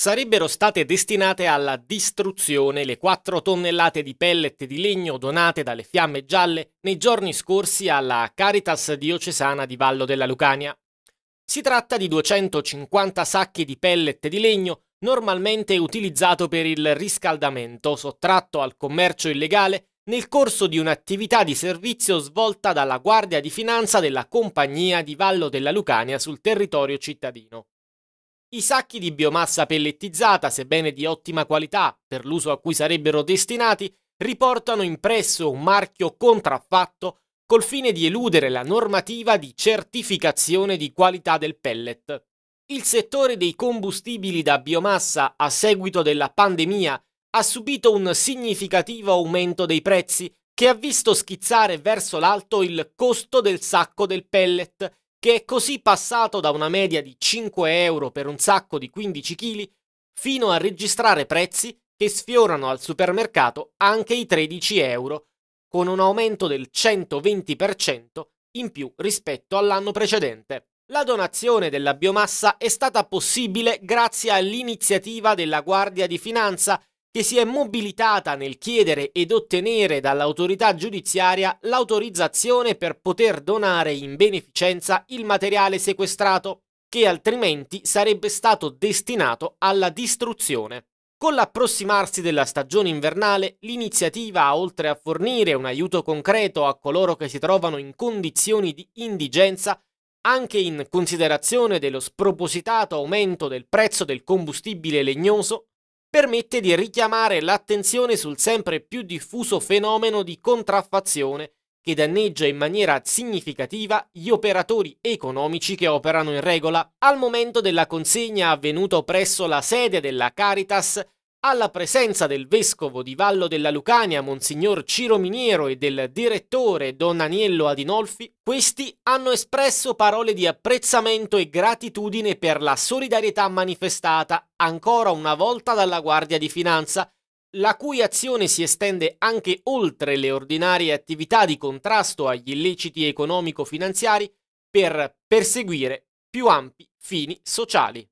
sarebbero state destinate alla distruzione le 4 tonnellate di pellet di legno donate dalle fiamme gialle nei giorni scorsi alla Caritas diocesana di Vallo della Lucania. Si tratta di 250 sacchi di pellet di legno normalmente utilizzato per il riscaldamento, sottratto al commercio illegale nel corso di un'attività di servizio svolta dalla Guardia di Finanza della Compagnia di Vallo della Lucania sul territorio cittadino. I sacchi di biomassa pellettizzata, sebbene di ottima qualità per l'uso a cui sarebbero destinati, riportano impresso un marchio contraffatto col fine di eludere la normativa di certificazione di qualità del pellet. Il settore dei combustibili da biomassa a seguito della pandemia ha subito un significativo aumento dei prezzi che ha visto schizzare verso l'alto il costo del sacco del pellet che è così passato da una media di 5 euro per un sacco di 15 kg fino a registrare prezzi che sfiorano al supermercato anche i 13 euro, con un aumento del 120% in più rispetto all'anno precedente. La donazione della biomassa è stata possibile grazie all'iniziativa della Guardia di Finanza che si è mobilitata nel chiedere ed ottenere dall'autorità giudiziaria l'autorizzazione per poter donare in beneficenza il materiale sequestrato, che altrimenti sarebbe stato destinato alla distruzione. Con l'approssimarsi della stagione invernale, l'iniziativa, oltre a fornire un aiuto concreto a coloro che si trovano in condizioni di indigenza, anche in considerazione dello spropositato aumento del prezzo del combustibile legnoso, permette di richiamare l'attenzione sul sempre più diffuso fenomeno di contraffazione che danneggia in maniera significativa gli operatori economici che operano in regola. Al momento della consegna avvenuto presso la sede della Caritas alla presenza del vescovo di Vallo della Lucania, Monsignor Ciro Miniero, e del direttore Don Aniello Adinolfi, questi hanno espresso parole di apprezzamento e gratitudine per la solidarietà manifestata ancora una volta dalla Guardia di Finanza, la cui azione si estende anche oltre le ordinarie attività di contrasto agli illeciti economico-finanziari per perseguire più ampi fini sociali.